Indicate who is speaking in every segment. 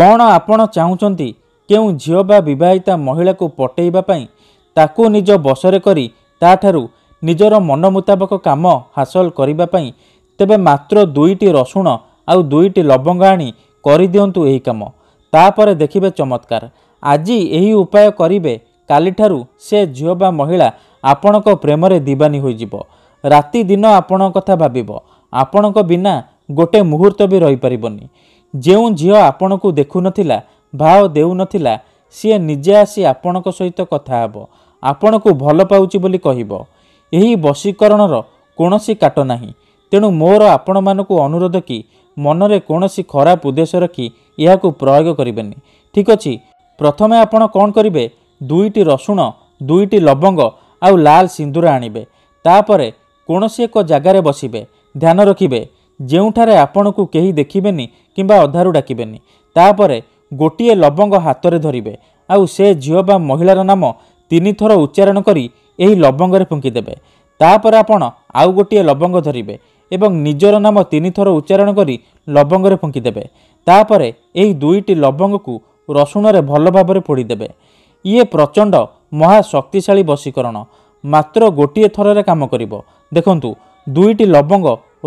Speaker 1: କ'ଣ ଆପଣ ଚାହୁଁଛନ୍ତି କେଉଁ ଝିଅ ବା ବିବାହିତା ମହିଳାକୁ ପଟେଇବା ପାଇଁ ତାକୁ ନିଜ ବଶରେ କରି ତା'ଠାରୁ ନିଜର ମନ ମୁତାବକ କାମ ହାସଲ କରିବା ପାଇଁ ତେବେ ମାତ୍ର ଦୁଇଟି ରସୁଣ ଆଉ ଦୁଇଟି ଲବଙ୍ଗ ଆଣି କରିଦିଅନ୍ତୁ ଏହି କାମ ତାପରେ ଦେଖିବେ ଚମତ୍କାର ଆଜି ଏହି ଉପାୟ କରିବେ କାଲିଠାରୁ ସେ ଝିଅ ବା ମହିଳା ଆପଣଙ୍କ ପ୍ରେମରେ ଦିବାନୀ ହୋଇଯିବ ରାତି ଦିନ ଆପଣଙ୍କ କଥା ଭାବିବ ଆପଣଙ୍କ ବିନା ଗୋଟେ ମୁହୂର୍ତ୍ତ ବି ରହିପାରିବନି ଯେଉଁ ଝିଅ ଆପଣଙ୍କୁ ଦେଖୁନଥିଲା ଭାଓ ଦେଉନଥିଲା ସିଏ ନିଜେ ଆସି ଆପଣଙ୍କ ସହିତ କଥା ହେବ ଆପଣଙ୍କୁ ଭଲ ପାଉଛି ବୋଲି କହିବ ଏହି ବଶୀକରଣର କୌଣସି କାଟ ନାହିଁ ତେଣୁ ମୋର ଆପଣମାନଙ୍କୁ ଅନୁରୋଧ କି ମନରେ କୌଣସି ଖରାପ ଉଦ୍ଦେଶ୍ୟ ରଖି ଏହାକୁ ପ୍ରୟୋଗ କରିବେନି ଠିକ୍ ଅଛି ପ୍ରଥମେ ଆପଣ କ'ଣ କରିବେ ଦୁଇଟି ରସୁଣ ଦୁଇଟି ଲବଙ୍ଗ ଆଉ ଲାଲ ସିନ୍ଦୁର ଆଣିବେ ତାପରେ କୌଣସି ଏକ ଜାଗାରେ ବସିବେ ଧ୍ୟାନ ରଖିବେ ଯେଉଁଠାରେ ଆପଣଙ୍କୁ କେହି ଦେଖିବେନି କିମ୍ବା ଅଧାରୁ ଡାକିବେନି ତାପରେ ଗୋଟିଏ ଲବଙ୍ଗ ହାତରେ ଧରିବେ ଆଉ ସେ ଝିଅ ବା ମହିଳାର ନାମ ତିନିଥର ଉଚ୍ଚାରଣ କରି ଏହି ଲବଙ୍ଗରେ ଫୁଙ୍କିଦେବେ ତାପରେ ଆପଣ ଆଉ ଗୋଟିଏ ଲବଙ୍ଗ ଧରିବେ ଏବଂ ନିଜର ନାମ ତିନିଥର ଉଚ୍ଚାରଣ କରି ଲବଙ୍ଗରେ ଫୁଙ୍କିଦେବେ ତାପରେ ଏହି ଦୁଇଟି ଲବଙ୍ଗକୁ ରସୁଣରେ ଭଲ ଭାବରେ ପୋଡ଼ିଦେବେ ଇଏ ପ୍ରଚଣ୍ଡ ମହାଶକ୍ତିଶାଳୀ ବଶୀକରଣ ମାତ୍ର ଗୋଟିଏ ଥରରେ କାମ କରିବ ଦେଖନ୍ତୁ ଦୁଇଟି ଲବଙ୍ଗ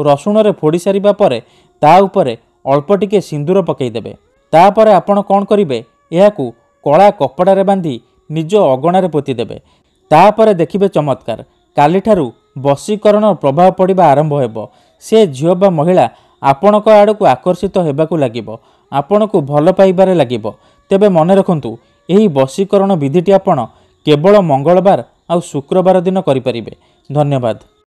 Speaker 1: ରସୁଣରେ ଫୋଡ଼ି ସାରିବା ପରେ ତା ଉପରେ ଅଳ୍ପ ଟିକିଏ ସିନ୍ଦୁର ପକାଇଦେବେ ତାପରେ ଆପଣ କ'ଣ କରିବେ ଏହାକୁ କଳା କପଡ଼ାରେ ବାନ୍ଧି ନିଜ ଅଗଣାରେ ପୋତିଦେବେ ତାପରେ ଦେଖିବେ ଚମତ୍କାର କାଲିଠାରୁ ବଶୀକରଣର ପ୍ରଭାବ ପଡ଼ିବା ଆରମ୍ଭ ହେବ ସେ ଝିଅ ବା ମହିଳା ଆପଣଙ୍କ ଆଡ଼କୁ ଆକର୍ଷିତ ହେବାକୁ ଲାଗିବ ଆପଣଙ୍କୁ ଭଲ ପାଇବାରେ ଲାଗିବ ତେବେ ମନେ ରଖନ୍ତୁ ଏହି ବଶୀକରଣ ବିଧିଟି ଆପଣ କେବଳ ମଙ୍ଗଳବାର ଆଉ ଶୁକ୍ରବାର ଦିନ କରିପାରିବେ ଧନ୍ୟବାଦ